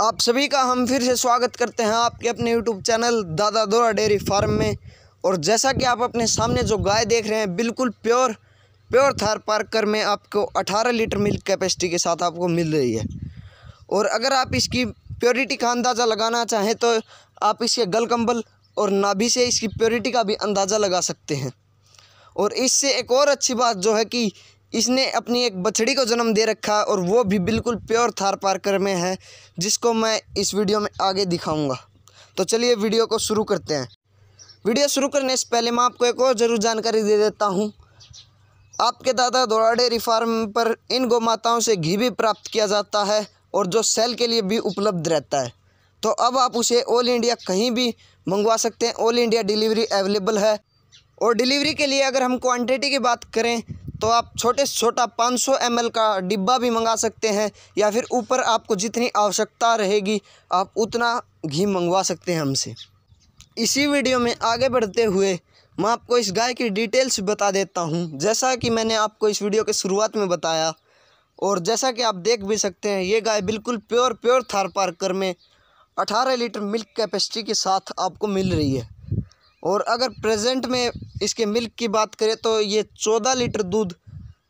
आप सभी का हम फिर से स्वागत करते हैं आपके अपने यूट्यूब चैनल दादा दोरा डेयरी फार्म में और जैसा कि आप अपने सामने जो गाय देख रहे हैं बिल्कुल प्योर प्योर थार पार्कर में आपको 18 लीटर मिल्क कैपेसिटी के साथ आपको मिल रही है और अगर आप इसकी प्योरिटी का अंदाज़ा लगाना चाहें तो आप इसके गल कम्बल और नाभी से इसकी प्योरिटी का भी अंदाज़ा लगा सकते हैं और इससे एक और अच्छी बात जो है कि इसने अपनी एक बछड़ी को जन्म दे रखा और वो भी बिल्कुल प्योर थार पार्कर में है जिसको मैं इस वीडियो में आगे दिखाऊंगा तो चलिए वीडियो को शुरू करते हैं वीडियो शुरू करने से पहले मैं आपको एक और ज़रूर जानकारी दे देता हूँ आपके दादा दौड़ा डेरी फार्म पर इन गौ माताओं से घी भी प्राप्त किया जाता है और जो सेल के लिए भी उपलब्ध रहता है तो अब आप उसे ऑल इंडिया कहीं भी मंगवा सकते हैं ऑल इंडिया डिलीवरी अवेलेबल है और डिलीवरी के लिए अगर हम क्वांटिटी की बात करें तो आप छोटे से छोटा 500 सौ का डिब्बा भी मंगा सकते हैं या फिर ऊपर आपको जितनी आवश्यकता रहेगी आप उतना घी मंगवा सकते हैं हमसे इसी वीडियो में आगे बढ़ते हुए मैं आपको इस गाय की डिटेल्स बता देता हूँ जैसा कि मैंने आपको इस वीडियो के शुरुआत में बताया और जैसा कि आप देख भी सकते हैं ये गाय बिल्कुल प्योर प्योर थार पार्कर में अठारह लीटर मिल्क कैपेसिटी के साथ आपको मिल रही है और अगर प्रेजेंट में इसके मिल्क की बात करें तो ये चौदह लीटर दूध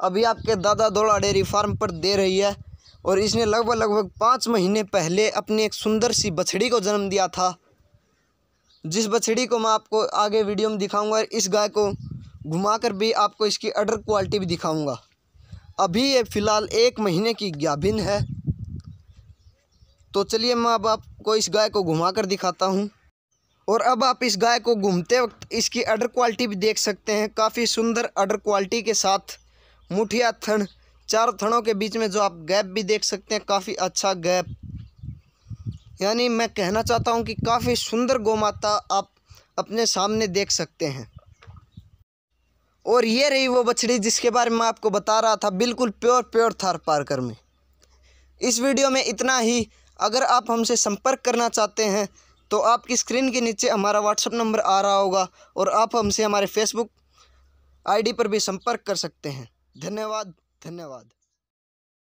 अभी आपके दादा दौड़ा डेयरी फार्म पर दे रही है और इसने लगभग लगभग पाँच महीने पहले अपनी एक सुंदर सी बछड़ी को जन्म दिया था जिस बछड़ी को मैं आपको आगे वीडियो में दिखाऊंगा इस गाय को घुमाकर भी आपको इसकी अडर क्वालिटी भी दिखाऊंगा अभी ये फ़िलहाल एक महीने की गाभिन है तो चलिए मैं अब आपको इस गाय को घुमाकर दिखाता हूँ और अब आप इस गाय को घूमते वक्त इसकी अडर क्वालिटी भी देख सकते हैं काफ़ी सुंदर अडर क्वालिटी के साथ मुठिया थन चार थनों के बीच में जो आप गैप भी देख सकते हैं काफ़ी अच्छा गैप यानी मैं कहना चाहता हूँ कि काफ़ी सुंदर गौमाता आप अपने सामने देख सकते हैं और ये रही वो बछड़ी जिसके बारे में आपको बता रहा था बिल्कुल प्योर प्योर थार पार्कर में इस वीडियो में इतना ही अगर आप हमसे संपर्क करना चाहते हैं तो आपकी स्क्रीन के नीचे हमारा व्हाट्सअप नंबर आ रहा होगा और आप हमसे हमारे फेसबुक आईडी पर भी संपर्क कर सकते हैं धन्यवाद धन्यवाद